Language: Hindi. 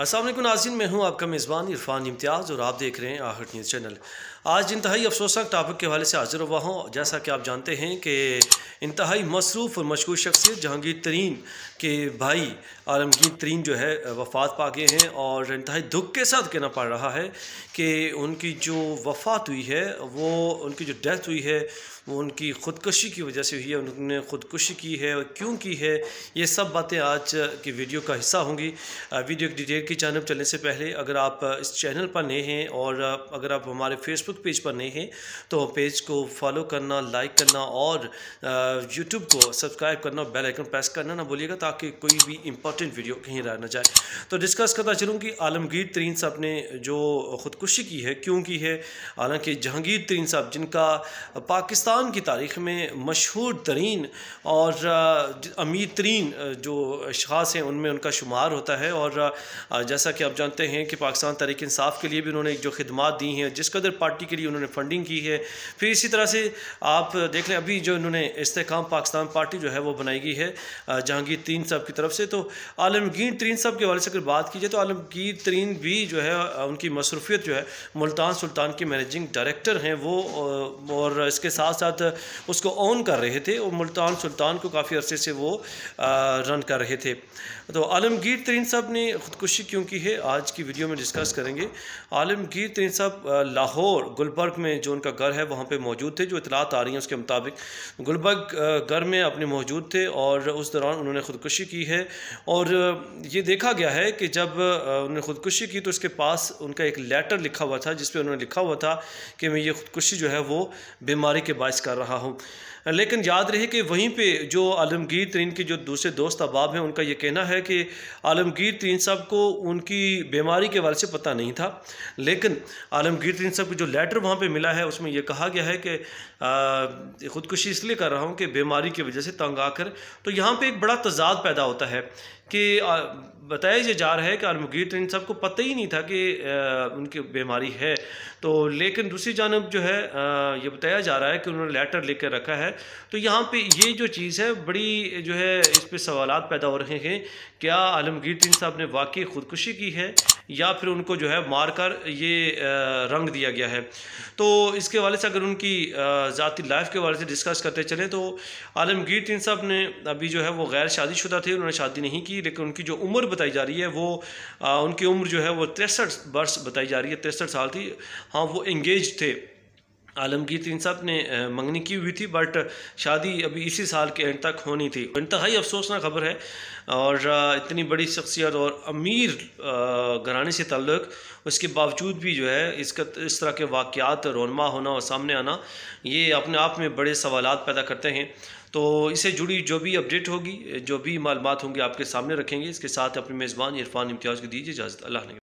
असल नाजिन मैं हूँ आपका मेज़बान इरफान इम्तियाज़ और आप देख रहे हैं आहट न्यूज़ चैनल आज इंतहाई अफसोसनाक टॉपिक के हवाले से हाजिर हुआ हूँ जैसा कि आप जानते हैं कि इंतहाई मसरूफ़ और मशहूर शख्सियत जहांगीर तरीन के भाई आलमगीर तरीन जो है वफ़ात पा गए हैं और इंतहाई दुख के साथ कहना पड़ रहा है कि उनकी जो वफ़ात हुई है वो उनकी जो डेथ हुई है वो उनकी खुदकशी की वजह से हुई है उन्होंने खुदकशी की है और क्यों की है ये सब बातें आज की वीडियो का हिस्सा होंगी वीडियो की डिटेल की जानब चलने से पहले अगर आप इस चैनल पर नए हैं और अगर आप हमारे फेसबुक पेज पर नए हैं तो पेज को फॉलो करना लाइक करना और यूट्यूब को सब्सक्राइब करना और बेलाइकन प्रेस करना ना भूलिएगा ताकि कोई भी इंपॉर्टेंट वीडियो कहीं रह ना जाए तो डिस्कस करता चलूँ कि आलमगीर तरीन साहब ने जो ख़ुदकुशी की है क्यों की है हालांकि जहांगीर तरीन साहब जिनका पाकिस्तान की तारीख में मशहूर तरीन और अमीर तरीन जो अशास हैं उनमें उनका शुमार होता है और जैसा कि आप जानते हैं कि पाकिस्तान तरीक इंसाफ के लिए भी उन्होंने जो खदमात दी हैं जिस कदर पार्टी के लिए उन्होंने फंडिंग की है फिर इसी तरह से आप देख लें अभी जो इन्होंने इसकाम पाकिस्तान पार्टी जो है वो बनाई गई है जहांगीर तरीन साहब की तरफ से तो आलमगीर तरीन साहब के हवाले से अगर बात की जाए तो आलमगीर तरीन भी जो है उनकी मसरूफियत जो है मुल्तान सुल्तान के मैनेजिंग डायरेक्टर हैं वो और इसके साथ साथ उसको ऑन कर रहे थे और मुल्तान सुल्तान को काफ़ी अरसे से वो रन कर रहे थे तो आलमगीर तरीन साहब ने खुदकुशी क्यों की है आज की वीडियो में डिस्कस करेंगे आलमगीर तरीन साहब लाहौर गुलबर्ग में जो उनका घर है वहाँ पर मौजूद थे जो इतलात आ रही हैं उसके मुताबिक गुलबर्ग घर में अपने मौजूद थे और उस दौरान उन्होंने ख़ुदकुशी की है और ये देखा गया है कि जब उन्होंने ख़ुदकुशी की तो उसके पास उनका एक लेटर लिखा हुआ था जिसपे उन्होंने लिखा हुआ था कि मैं ये ख़ुदकुशी जो है वो बीमारी के बायस कर रहा हूँ लेकिन याद रहे कि वहीं पे जो आलमगीर तरीन के जो दूसरे दोस्त अहबाब हैं उनका ये कहना है कि आलमगीर तरीन साहब को उनकी बीमारी के बारे से पता नहीं था लेकिन आलमगीर तीन साहब को जो लेटर वहाँ पे मिला है उसमें यह कहा गया है कि ख़ुदकुशी इसलिए कर रहा हूँ कि बीमारी की वजह से तंग आकर तो यहाँ पे एक बड़ा तजाद पैदा होता है कि बताया ये जा रहा है कि आलमगीर इन सबको पता ही नहीं था कि उनकी बीमारी है तो लेकिन दूसरी जानब जो है ये बताया जा रहा है कि उन्होंने लेटर लिख कर रखा है तो यहाँ पे ये जो चीज़ है बड़ी जो है इस पर सवाल पैदा हो रहे हैं क्या आलमगीर तीन साहब ने वाकई ख़ुदकुशी की है या फिर उनको जो है मार कर ये रंग दिया गया है तो इसके वाले से अगर उनकी ज़ाती लाइफ के वाले से डिस्कस करते चले तो आलमगीर तीन साहब ने अभी जो है वो गैर शादीशुदा थे उन्होंने शादी नहीं की थी लेकिन उनकी जो उम्र बताई जा रही है वो आ, उनकी उम्र जो है वो तिरसठ वर्ष बताई जा रही है तिरसठ साल थी हाँ वो इंगेज थे आलमगीर तीन साहब ने मंगनी की हुई थी बट शादी अभी इसी साल के एंड तक होनी थी इंतहाई अफसोसना खबर है और इतनी बड़ी शख्सियत और अमीर घरानी से ताल्लुक उसके बावजूद भी जो है इसका इस तरह के वाक़ात रोनमा होना और सामने आना ये अपने आप में बड़े सवाल पैदा करते हैं तो इससे जुड़ी जो भी अपडेट होगी जो भी मालूम होंगी आपके सामने रखेंगे इसके साथ अपने मेज़बान इरफान इम्तियाज़ को दीजिए इजाज़त अल्लाह ने